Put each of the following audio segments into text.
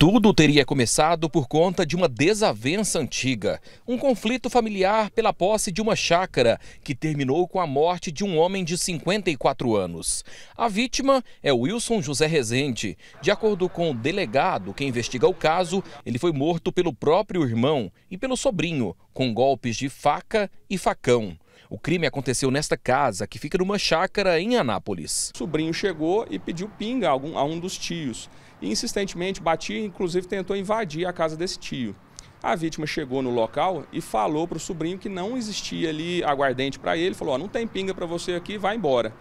Tudo teria começado por conta de uma desavença antiga, um conflito familiar pela posse de uma chácara que terminou com a morte de um homem de 54 anos. A vítima é Wilson José Rezende. De acordo com o delegado que investiga o caso, ele foi morto pelo próprio irmão e pelo sobrinho, com golpes de faca e facão. O crime aconteceu nesta casa, que fica numa chácara em Anápolis. O sobrinho chegou e pediu pinga a, um dos tios. E insistentemente batia e inclusive tentou invadir a casa desse tio. A vítima chegou no local e falou para o sobrinho que não existia ali aguardente para ele. Falou, oh, não tem pinga para você aqui, vai embora.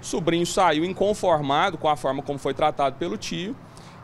O sobrinho saiu inconformado com a forma como foi tratado pelo tio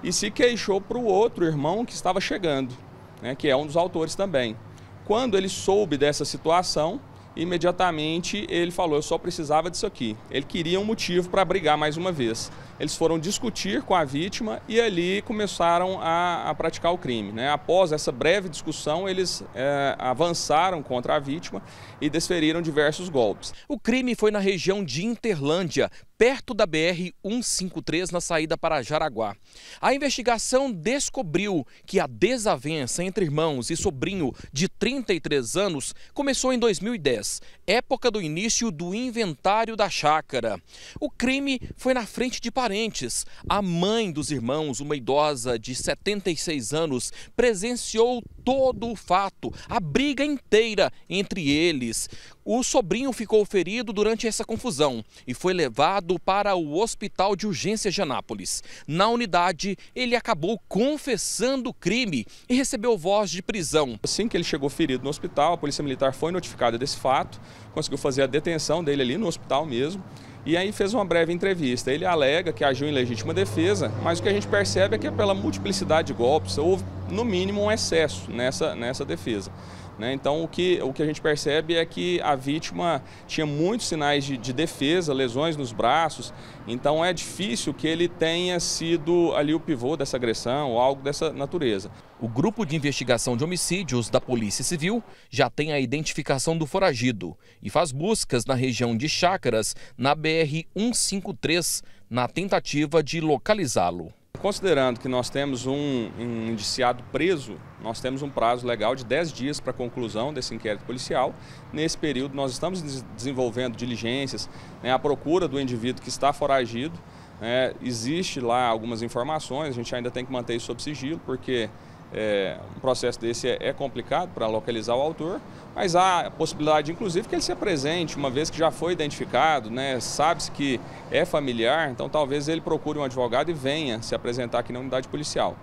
e se queixou para o outro irmão que estava chegando, né, que é um dos autores também. Quando ele soube dessa situação, Imediatamente ele falou: eu só precisava disso aqui. Ele queria um motivo para brigar mais uma vez. Eles foram discutir com a vítima e ali começaram a, a praticar o crime. Né? Após essa breve discussão, eles é, avançaram contra a vítima e desferiram diversos golpes. O crime foi na região de Interlândia, perto da BR-153, na saída para Jaraguá. A investigação descobriu que a desavença entre irmãos e sobrinho de 33 anos começou em 2010, época do início do inventário da chácara. O crime foi na frente de parentes. A mãe dos irmãos, uma idosa de 76 anos, presenciou todo o fato, a briga inteira entre eles. O sobrinho ficou ferido durante essa confusão e foi levado para o Hospital de Urgência de Anápolis. Na unidade, ele acabou confessando o crime e recebeu voz de prisão. Assim que ele chegou ferido no hospital, a Polícia Militar foi notificada desse fato, conseguiu fazer a detenção dele ali no hospital mesmo. E aí fez uma breve entrevista. Ele alega que agiu em legítima defesa, mas o que a gente percebe é que é pela multiplicidade de golpes houve, no mínimo, um excesso nessa, nessa defesa. Né? Então, o que, o que a gente percebe é que a vítima tinha muitos sinais de, de defesa, lesões nos braços, então é difícil que ele tenha sido ali o pivô dessa agressão ou algo dessa natureza. O Grupo de Investigação de Homicídios da Polícia Civil já tem a identificação do foragido e faz buscas na região de Chácaras, na BR-153, na tentativa de localizá-lo. Considerando que nós temos um, um, indiciado preso, nós temos um prazo legal de 10 dias para a conclusão desse inquérito policial. Nesse período, nós estamos desenvolvendo diligências, né, à procura do indivíduo que está foragido. Né, existe lá algumas informações, a gente ainda tem que manter isso sob sigilo, porque é, um processo desse é, é complicado para localizar o autor, mas há a possibilidade, inclusive, que ele se apresente, uma vez que já foi identificado, né, sabe-se que é familiar, então talvez ele procure um advogado e venha se apresentar aqui na unidade policial.